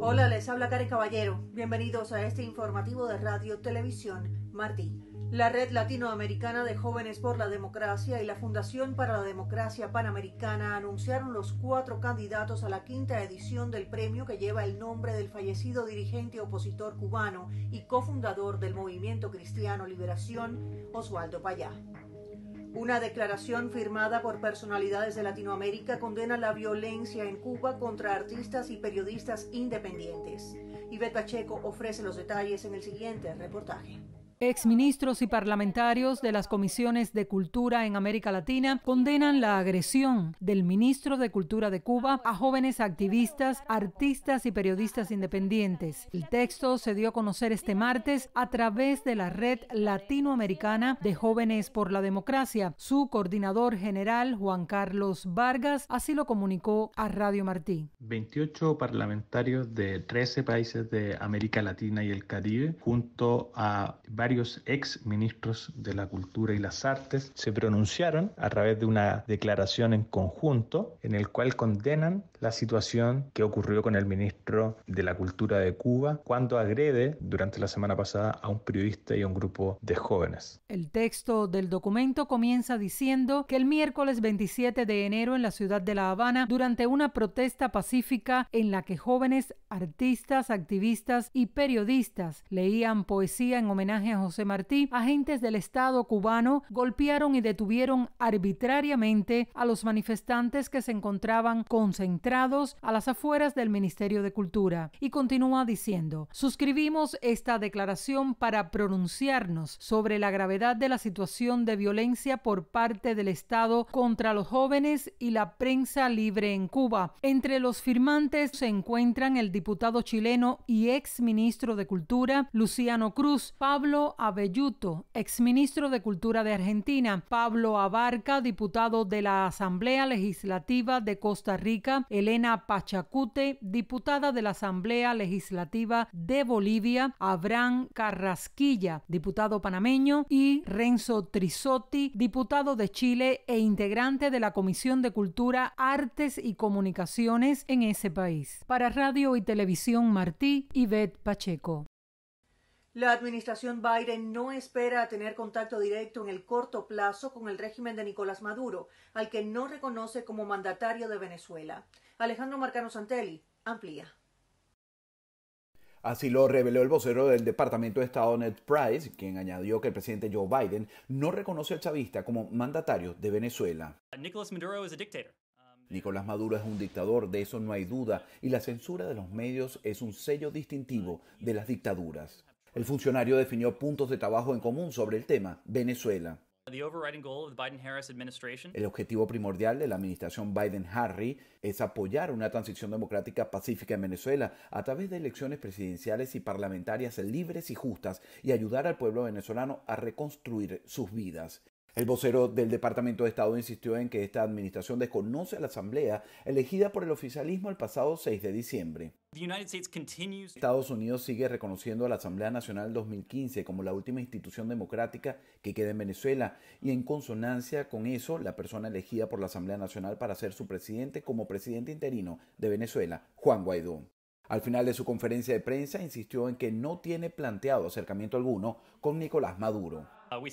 Hola, les habla Karen Caballero. Bienvenidos a este informativo de Radio Televisión Martín. La Red Latinoamericana de Jóvenes por la Democracia y la Fundación para la Democracia Panamericana anunciaron los cuatro candidatos a la quinta edición del premio que lleva el nombre del fallecido dirigente opositor cubano y cofundador del movimiento cristiano Liberación, Oswaldo Payá. Una declaración firmada por personalidades de Latinoamérica condena la violencia en Cuba contra artistas y periodistas independientes. Ivette Pacheco ofrece los detalles en el siguiente reportaje. Exministros y parlamentarios de las comisiones de cultura en América Latina condenan la agresión del ministro de Cultura de Cuba a jóvenes activistas, artistas y periodistas independientes. El texto se dio a conocer este martes a través de la Red Latinoamericana de Jóvenes por la Democracia. Su coordinador general, Juan Carlos Vargas, así lo comunicó a Radio Martí. 28 parlamentarios de 13 países de América Latina y el Caribe, junto a varios ex ministros de la Cultura y las Artes se pronunciaron a través de una declaración en conjunto en el cual condenan la situación que ocurrió con el ministro de la Cultura de Cuba cuando agrede durante la semana pasada a un periodista y a un grupo de jóvenes. El texto del documento comienza diciendo que el miércoles 27 de enero en la ciudad de La Habana, durante una protesta pacífica en la que jóvenes artistas, activistas y periodistas leían poesía en homenaje a José Martí, agentes del Estado cubano golpearon y detuvieron arbitrariamente a los manifestantes que se encontraban concentrados a las afueras del Ministerio de Cultura. Y continúa diciendo, suscribimos esta declaración para pronunciarnos sobre la gravedad de la situación de violencia por parte del Estado contra los jóvenes y la prensa libre en Cuba. Entre los firmantes se encuentran el diputado chileno y ex ministro de Cultura, Luciano Cruz, Pablo Abelluto, ex ministro de Cultura de Argentina, Pablo Abarca, diputado de la Asamblea Legislativa de Costa Rica, Elena Pachacute, diputada de la Asamblea Legislativa de Bolivia, Abraham Carrasquilla, diputado panameño, y Renzo Trisotti, diputado de Chile e integrante de la Comisión de Cultura, Artes y Comunicaciones en ese país. Para Radio y Televisión Martí, Ivette Pacheco. La administración Biden no espera tener contacto directo en el corto plazo con el régimen de Nicolás Maduro, al que no reconoce como mandatario de Venezuela. Alejandro Marcano Santelli amplía. Así lo reveló el vocero del Departamento de Estado Ned Price, quien añadió que el presidente Joe Biden no reconoce al chavista como mandatario de Venezuela. Nicolás Maduro es um, un dictador, de eso no hay duda, y la censura de los medios es un sello distintivo de las dictaduras. El funcionario definió puntos de trabajo en común sobre el tema Venezuela. El objetivo primordial de la administración Biden-Harry es apoyar una transición democrática pacífica en Venezuela a través de elecciones presidenciales y parlamentarias libres y justas y ayudar al pueblo venezolano a reconstruir sus vidas. El vocero del Departamento de Estado insistió en que esta administración desconoce a la Asamblea elegida por el oficialismo el pasado 6 de diciembre. Estados Unidos sigue reconociendo a la Asamblea Nacional 2015 como la última institución democrática que queda en Venezuela y en consonancia con eso, la persona elegida por la Asamblea Nacional para ser su presidente como presidente interino de Venezuela, Juan Guaidó. Al final de su conferencia de prensa insistió en que no tiene planteado acercamiento alguno con Nicolás Maduro. Uh,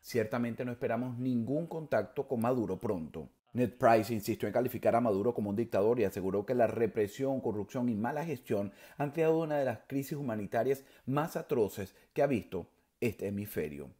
Ciertamente no esperamos ningún contacto con Maduro pronto. Ned Price insistió en calificar a Maduro como un dictador y aseguró que la represión, corrupción y mala gestión han creado una de las crisis humanitarias más atroces que ha visto este hemisferio.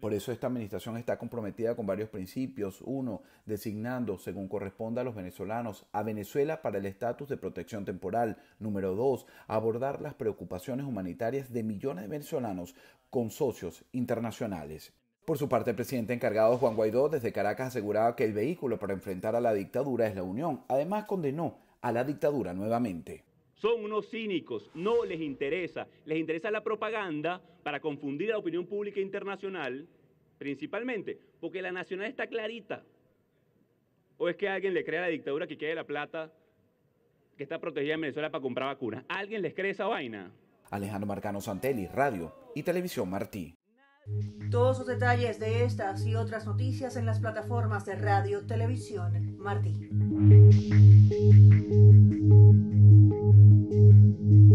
Por eso esta administración está comprometida con varios principios. Uno, designando, según corresponda a los venezolanos, a Venezuela para el estatus de protección temporal. Número dos, abordar las preocupaciones humanitarias de millones de venezolanos con socios internacionales. Por su parte, el presidente encargado Juan Guaidó desde Caracas aseguraba que el vehículo para enfrentar a la dictadura es la Unión. Además, condenó a la dictadura nuevamente son unos cínicos, no les interesa. Les interesa la propaganda para confundir a la opinión pública internacional, principalmente, porque la nacional está clarita. ¿O es que alguien le crea a la dictadura que quede la plata que está protegida en Venezuela para comprar vacunas? ¿Alguien les cree esa vaina? Alejandro Marcano Santelli, Radio y Televisión Martí. Todos los detalles de estas y otras noticias en las plataformas de Radio, Televisión Martí. Thank you.